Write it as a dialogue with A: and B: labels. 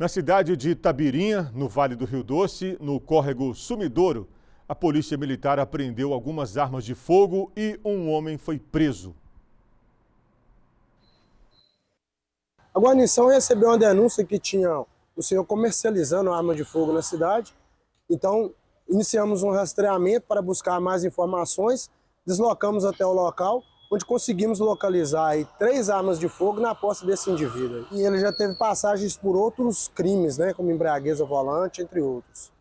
A: Na cidade de Tabirinha, no Vale do Rio Doce, no córrego Sumidouro, a polícia militar apreendeu algumas armas de fogo e um homem foi preso.
B: A guarnição recebeu uma denúncia que tinha o senhor comercializando arma de fogo na cidade. Então, iniciamos um rastreamento para buscar mais informações, deslocamos até o local onde conseguimos localizar três armas de fogo na posse desse indivíduo. E ele já teve passagens por outros crimes, né, como embriaguez ao volante, entre outros.